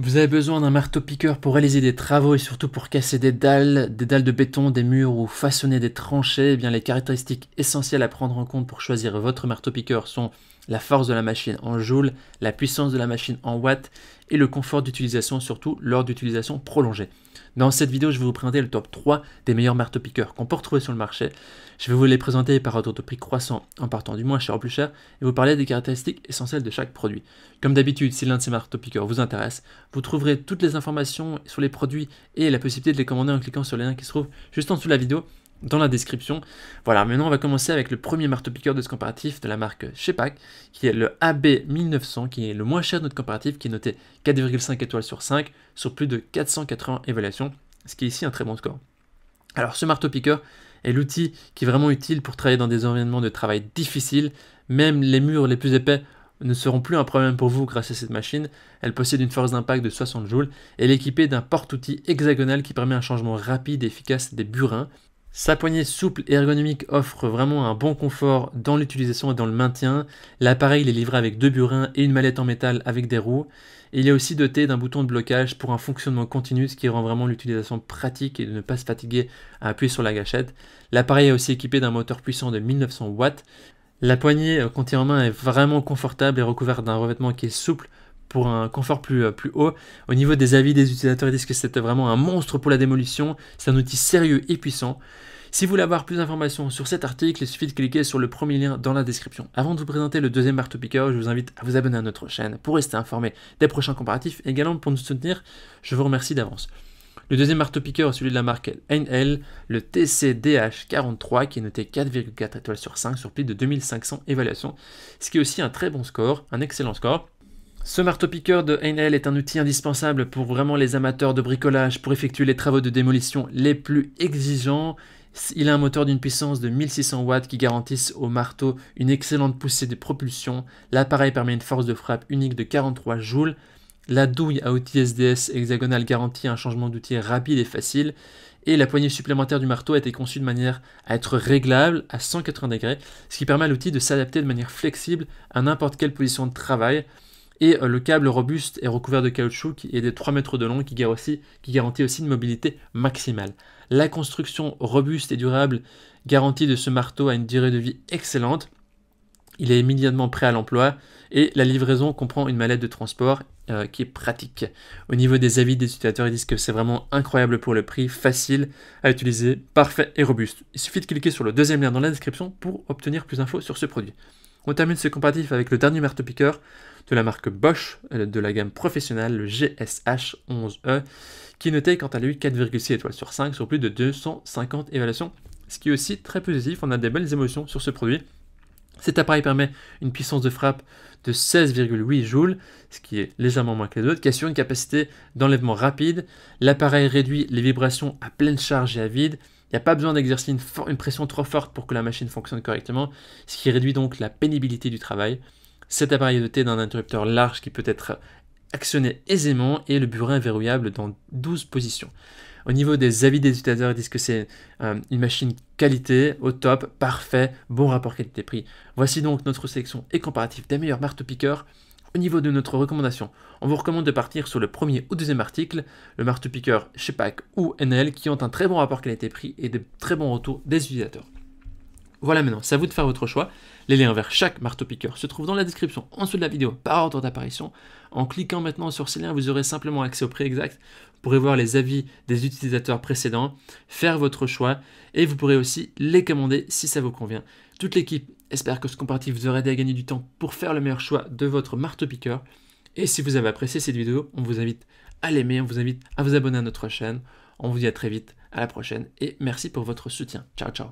Vous avez besoin d'un marteau-piqueur pour réaliser des travaux et surtout pour casser des dalles, des dalles de béton, des murs ou façonner des tranchées. Eh bien, les caractéristiques essentielles à prendre en compte pour choisir votre marteau-piqueur sont la force de la machine en joules, la puissance de la machine en watts et le confort d'utilisation, surtout lors d'utilisation prolongée. Dans cette vidéo, je vais vous présenter le top 3 des meilleurs marteaux-piqueurs qu'on peut retrouver sur le marché. Je vais vous les présenter par ordre de prix croissant en partant du moins cher au plus cher et vous parler des caractéristiques essentielles de chaque produit. Comme d'habitude, si l'un de ces marteaux-piqueurs vous intéresse, vous trouverez toutes les informations sur les produits et la possibilité de les commander en cliquant sur les liens qui se trouvent juste en dessous de la vidéo dans la description. Voilà, maintenant on va commencer avec le premier marteau-piqueur de ce comparatif de la marque Shepak, qui est le AB1900, qui est le moins cher de notre comparatif, qui est noté 4,5 étoiles sur 5, sur plus de 480 évaluations, ce qui est ici un très bon score. Alors ce marteau-piqueur est l'outil qui est vraiment utile pour travailler dans des environnements de travail difficiles, même les murs les plus épais ne seront plus un problème pour vous grâce à cette machine. Elle possède une force d'impact de 60 joules et elle est équipée d'un porte-outil hexagonal qui permet un changement rapide et efficace des burins sa poignée souple et ergonomique offre vraiment un bon confort dans l'utilisation et dans le maintien. L'appareil est livré avec deux burins et une mallette en métal avec des roues. il est aussi doté d'un bouton de blocage pour un fonctionnement continu, ce qui rend vraiment l'utilisation pratique et de ne pas se fatiguer à appuyer sur la gâchette. L'appareil est aussi équipé d'un moteur puissant de 1900 watts. La poignée qu'on euh, en main est vraiment confortable et recouverte d'un revêtement qui est souple pour un confort plus, euh, plus haut. Au niveau des avis des utilisateurs, ils disent que c'est vraiment un monstre pour la démolition. C'est un outil sérieux et puissant. Si vous voulez avoir plus d'informations sur cet article, il suffit de cliquer sur le premier lien dans la description. Avant de vous présenter le deuxième Marteau Piqueur, je vous invite à vous abonner à notre chaîne pour rester informé des prochains comparatifs et également pour nous soutenir. Je vous remercie d'avance. Le deuxième marteau piqueur est celui de la marque NL, le TCDH43, qui est noté 4,4 étoiles sur 5 sur plus de 2500 évaluations, ce qui est aussi un très bon score, un excellent score. Ce marteau-piqueur de NL est un outil indispensable pour vraiment les amateurs de bricolage, pour effectuer les travaux de démolition les plus exigeants. Il a un moteur d'une puissance de 1600 watts qui garantissent au marteau une excellente poussée de propulsion. L'appareil permet une force de frappe unique de 43 joules. La douille à outils SDS hexagonale garantit un changement d'outil rapide et facile. Et la poignée supplémentaire du marteau a été conçue de manière à être réglable à 180 degrés, ce qui permet à l'outil de s'adapter de manière flexible à n'importe quelle position de travail. Et euh, le câble robuste est recouvert de caoutchouc qui est de 3 mètres de long qui garantit, aussi une mobilité maximale. La construction robuste et durable garantit de ce marteau à une durée de vie excellente. Il est immédiatement prêt à l'emploi et la livraison comprend une mallette de transport euh, qui est pratique. Au niveau des avis des utilisateurs, ils disent que c'est vraiment incroyable pour le prix, facile à utiliser, parfait et robuste. Il suffit de cliquer sur le deuxième lien dans la description pour obtenir plus d'infos sur ce produit. On termine ce comparatif avec le dernier marteau piqueur, de la marque Bosch euh, de la gamme professionnelle, le GSH11E, e, qui notait quant à lui 4,6 étoiles sur 5 sur plus de 250 évaluations, ce qui est aussi très positif, on a des belles émotions sur ce produit. Cet appareil permet une puissance de frappe de 16,8 joules, ce qui est légèrement moins que les autres, qui assure une capacité d'enlèvement rapide. L'appareil réduit les vibrations à pleine charge et à vide. Il n'y a pas besoin d'exercer une, pression trop forte pour que la machine fonctionne correctement, ce qui réduit donc la pénibilité du travail. Cet appareil est doté d'un interrupteur large qui peut être actionné aisément et le bureau verrouillable dans 12 positions. Au niveau des avis des utilisateurs, ils disent que c'est euh, une machine qualité, au top, parfait, bon rapport qualité-prix. Voici donc notre sélection et comparatif des meilleurs marteaux-piqueurs. Au niveau de notre recommandation, on vous recommande de partir sur le premier ou deuxième article, le marteau-piqueur chez ou NL, qui ont un très bon rapport qualité-prix et de très bons retours des utilisateurs. Voilà maintenant, c'est à vous de faire votre choix. Les liens vers chaque marteau-piqueur se trouvent dans la description en dessous de la vidéo par ordre d'apparition. En cliquant maintenant sur ces liens, vous aurez simplement accès au prix exact. Vous pourrez voir les avis des utilisateurs précédents, faire votre choix et vous pourrez aussi les commander si ça vous convient. Toute l'équipe espère que ce comparatif vous aura aidé à gagner du temps pour faire le meilleur choix de votre marteau-piqueur. Et si vous avez apprécié cette vidéo, on vous invite à l'aimer, on vous invite à vous abonner à notre chaîne. On vous dit à très vite, à la prochaine et merci pour votre soutien. Ciao ciao